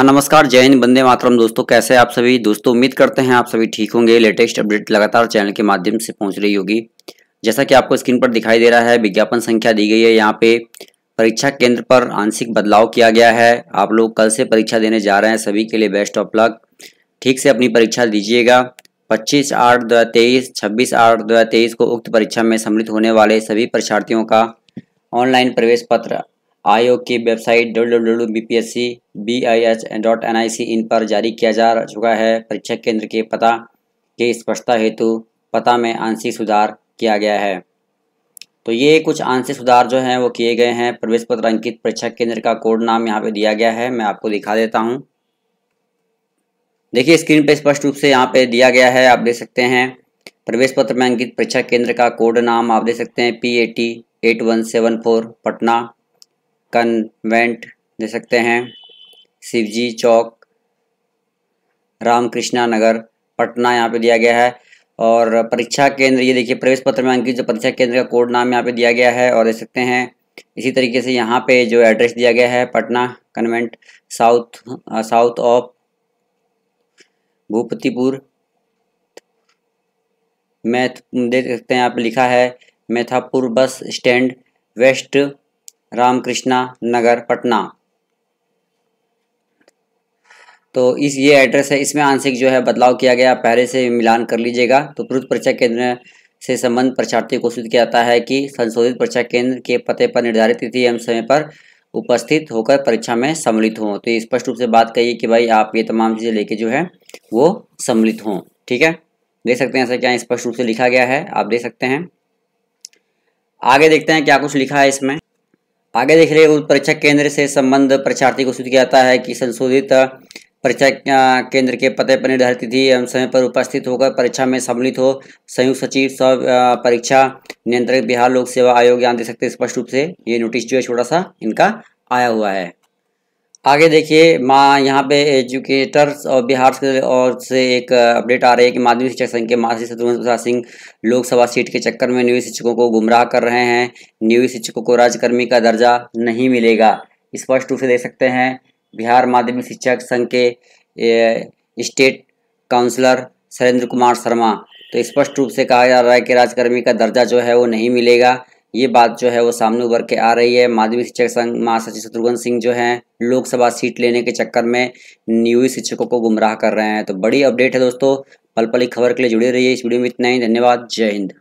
हाँ नमस्कार जय हिंद बंदे मातरम दोस्तों कैसे आप सभी दोस्तों उम्मीद करते हैं आप सभी ठीक होंगे लेटेस्ट अपडेट लगातार चैनल के माध्यम से पहुंच रही होगी जैसा कि आपको स्क्रीन पर दिखाई दे रहा है विज्ञापन संख्या दी गई है यहाँ पे परीक्षा केंद्र पर आंशिक बदलाव किया गया है आप लोग कल से परीक्षा देने जा रहे हैं सभी के लिए बेस्ट ऑफ लक ठीक से अपनी परीक्षा दीजिएगा पच्चीस आठ दो हज़ार तेईस छब्बीस आठ दो हज़ार तेईस को उक्त परीक्षा में सम्मिलित होने वाले सभी परीक्षार्थियों का ऑनलाइन प्रवेश पत्र आयोग की वेबसाइट डब्ल्यू डब्ल्यू बी इन पर जारी किया जा चुका है परीक्षा केंद्र के पता के स्पष्टता हेतु पता में आंशिक सुधार किया गया है तो ये कुछ आंशिक सुधार जो हैं वो किए गए हैं प्रवेश पत्र अंकित परीक्षा केंद्र का कोड नाम यहाँ पे दिया गया है मैं आपको दिखा देता हूँ देखिए स्क्रीन पे स्पष्ट रूप से यहाँ पे दिया गया है आप देख सकते हैं प्रवेश पत्र में अंकित परीक्षा केंद्र का कोड नाम आप देख सकते हैं P T eight one seven four Patna convent दे सकते हैं शिवजी चौक रामकृष्णा नगर पटना यहाँ पे दिया गया है और परीक्षा केंद्र ये देखिए प्रवेश पत्र में अंकित जो परीक्षा केंद्र का कोड नाम यहाँ पे दिया गया है और देख सकते हैं इसी तरीके से यहाँ पे जो एड्रेस दिया गया है Patna convent south south of Bhupatipur मैथ देख सकते हैं यहाँ पे लिखा है Methapur bus stand west Ramkrishna Nagar Patna तो इस ये एड्रेस है इसमें आंशिक जो है बदलाव किया गया पहले से मिलान कर लीजिएगा तो पुरुष परीक्षा केंद्र से संबंध परीक्षार्थी को सूचित किया जाता है कि संशोधित परीक्षा केंद्र के पते पर निर्धारित तिथि एवं समय पर उपस्थित होकर परीक्षा में सम्मिलित हों तो स्पष्ट रूप से बात कही कि भाई आप ये तमाम चीज़ें लेके जो है वो सम्मिलित हों ठीक है देख सकते हैं ऐसा क्या स्पष्ट रूप से लिखा गया है आप देख सकते हैं आगे देखते हैं क्या कुछ लिखा है इसमें आगे देख रहे परीक्षा केंद्र से संबंध परीक्षार्थी को सूचित किया जाता है कि संशोधित परीक्षा केंद्र के पते पर निर्धारित तिथि एवं समय पर उपस्थित होकर परीक्षा में सम्मिलित हो संयुक्त सचिव सब परीक्षा नियंत्रक बिहार लोक सेवा आयोग यहाँ दे सकते स्पष्ट रूप से ये नोटिस जो है छोटा सा इनका आया हुआ है आगे देखिए माँ यहाँ पे एजुकेटर्स और बिहार से और से एक अपडेट आ रही है कि माध्यमिक शिक्षक संघ के मासी शत्रुघ्न प्रसाद सिंह लोकसभा सीट के चक्कर में नियोजित शिक्षकों को गुमराह कर रहे हैं नियोजित शिक्षकों को राजकर्मी का दर्जा नहीं मिलेगा स्पष्ट रूप से देख सकते हैं बिहार माध्यमिक शिक्षक संघ के स्टेट काउंसलर सुरेंद्र कुमार शर्मा तो स्पष्ट रूप से कहा जा रहा है कि राजकर्मी का दर्जा जो है वो नहीं मिलेगा ये बात जो है वो सामने उभर के आ रही है माध्यमिक शिक्षक संघ महासचिव शत्रुघ्न सिंह जो हैं लोकसभा सीट लेने के चक्कर में नियुक्त शिक्षकों को गुमराह कर रहे हैं तो बड़ी अपडेट है दोस्तों पल पल खबर के लिए जुड़े रहिए इस वीडियो में इतना ही धन्यवाद जय हिंद